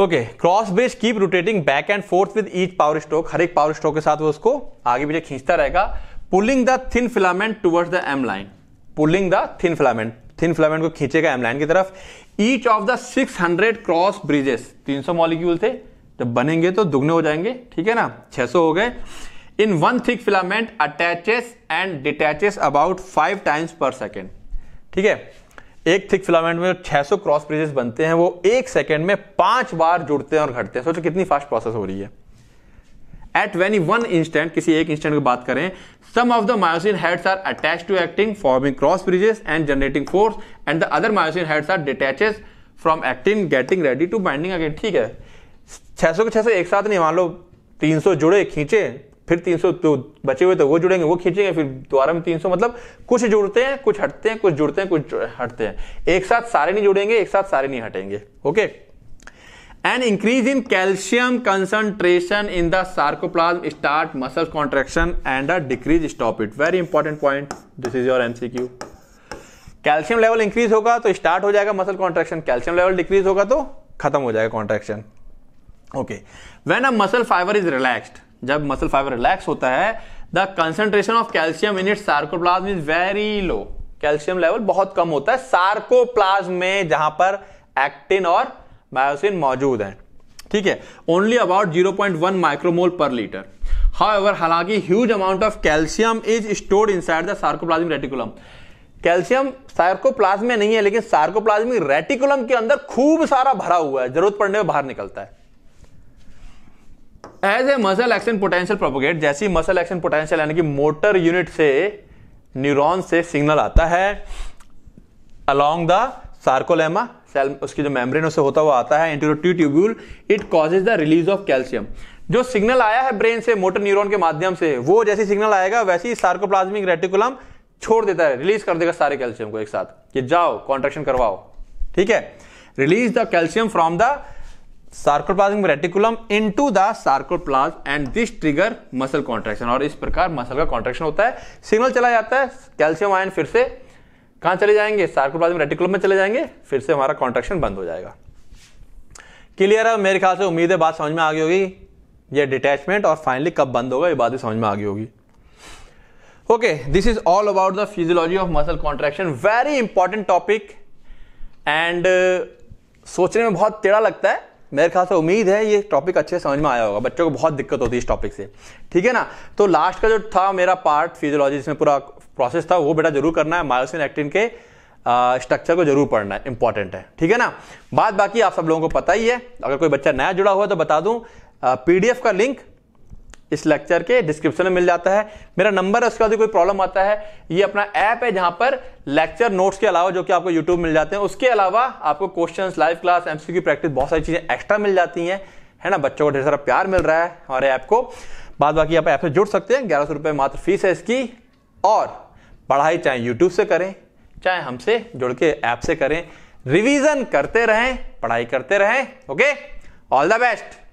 okay cross bridge keep rotating back and forth with each power stroke हर एक पावर स्ट्रोक के साथ वो उसको आगे पीछे खींचता रहेगा pulling the thin filament towards the M line pulling the thin filament thin filament को खींचेगा एम लाइन की तरफ each of the 600 cross bridges 300 molecule थे जब बनेंगे तो दुगने हो जाएंगे ठीक है ना 600 हो गए in one thick filament attaches and detaches about five times per second ठीक है एक थिक फिलामेंट में जो 600 क्रॉस ब्रिजेस बनते हैं वो एक सेकेंड में पांच बार जुड़ते हैं और घटते हैं सोचो कितनी फास्ट प्रोसेस हो रही है एट वेनी वन इंस्टेंट किसी एक इंस्टेंट की बात करें some of the myosin heads are attach to acting forming cross bridges and generating force and the other myosin heads are detaches from acting getting ready to binding again ठीक है 600 के 600 एक साथ नहीं मान लो 300 जुड़े खींचे फिर तीन सौ तो बचे हुए तो वो जुड़ेंगे वो खींचेंगे फिर दोबारा में तीन सौ मतलब कुछ जुड़ते हैं कुछ हटते हैं कुछ जुड़ते हैं कुछ हटते हैं एक साथ सारे नहीं जुड़ेंगे एक साथ सारे नहीं हटेंगे okay an increase in calcium concentration in the sarcoplasm start muscle contraction and a decrease stop it very important point this is your MCQ calcium level increase होगा तो स्टार्ट हो जाएगा muscle contraction calcium level decrease होगा तो खत्म हो जाएगा contraction okay when a muscle fibre is relaxed जब मसल फाइबर रिलैक्स होता है the concentration of calcium in it sarcoplasm is very low calcium level बहुत कम होता है सार्कोप्लाज्म में जहां पर एक्टिन और मायोसिन मौजूद है ठीक है only about 0.1 micromole per litre however हालांकि huge amount of calcium is stored inside the sarcoplasmic reticulum calcium sarcoplasm में नहीं है लेकिन सार्कोप्लाज्मिक रेटिकुलम के अंदर खूब सारा भरा हुआ है जरूरत पड़ने में बाहर निकलता है as a muscle action potential propagate जैसी मसल एक्शन पोटेंशियल यानी कि मोटर यूनिट से न्यूरॉन से सिग्नल आता है अलोंग द सार्कोलेमा सेल उसकी जो मेम्ब्रेन उसे होता हुआ आता है interior tubule it causes the release of calcium जो सिग्नल आया है ब्रेन से मोटर न्यूरॉन के माध्यम से वो जैसे सिग्नल आएगा वैसे ही सार्कोप्लाज्मिक रेटिकुलम छोड़ देता है रिलीज कर देगा सारे कैल्शियम को एक साथ कि जाओ कॉन्ट्रेक्शन करवाओ ठीक है release the calcium from the sarcoplasmic reticulum into the sarcoplasm and this trigger muscle contraction और इस प्रकार मसल का कॉन्ट्रेक्शन होता है सिग्नल चला जाता है कैल्शियम आयन फिर से कहां चले जाएंगे सार्कोप्लाज्मिक रेटिकुलम में चले जाएंगे फिर से हमारा कॉन्ट्रेक्शन बंद हो जाएगा क्लियर है मेरे ख्याल से उम्मीद है बात समझ में आ गई होगी ये डिटैचमेंट और फाइनली कब बंद होगा ये बात समझ में आ गई होगी okay this is all about the physiology of muscle contraction very important topic and सोचने में बहुत टेढ़ा लगता है मेरे ख्याल से उम्मीद है ये टॉपिक अच्छे समझ में आया होगा बच्चों को बहुत दिक्कत होती है इस टॉपिक से ठीक है ना तो लास्ट का जो था मेरा पार्ट फिजियोलॉजी जिसमें पूरा प्रोसेस था वो बेटा जरूर करना है मायोसिन एक्टिन के स्ट्रक्चर को जरूर पढ़ना है इंपॉर्टेंट है ठीक है ना बात बाकी आप सब लोगों को पता ही है अगर कोई बच्चा नया जुड़ा हुआ तो बता दूं पीडीएफ का लिंक इस लेक्चर के डिस्क्रिप्शन में मिल जाता है मेरा नंबर है उसके बाद कोई प्रॉब्लम आता है ये अपना ऐप है जहां पर लेक्चर नोट्स के अलावा जो कि आपको यूट्यूब मिल जाते हैं उसके अलावा आपको क्वेश्चन लाइव क्लास एमसी की प्रैक्टिस बहुत सारी चीज़ें एक्स्ट्रा मिल जाती हैं है ना बच्चों को ढेर सारा प्यार मिल रहा है हमारे ऐप को बाद बाकी आप ऐप से जुड़ सकते हैं ग्यारह सौ मात्र फीस है इसकी और पढ़ाई चाहे यूट्यूब से करें चाहे हमसे जुड़ के ऐप से करें रिविजन करते रहें पढ़ाई करते रहें ओके ऑल द बेस्ट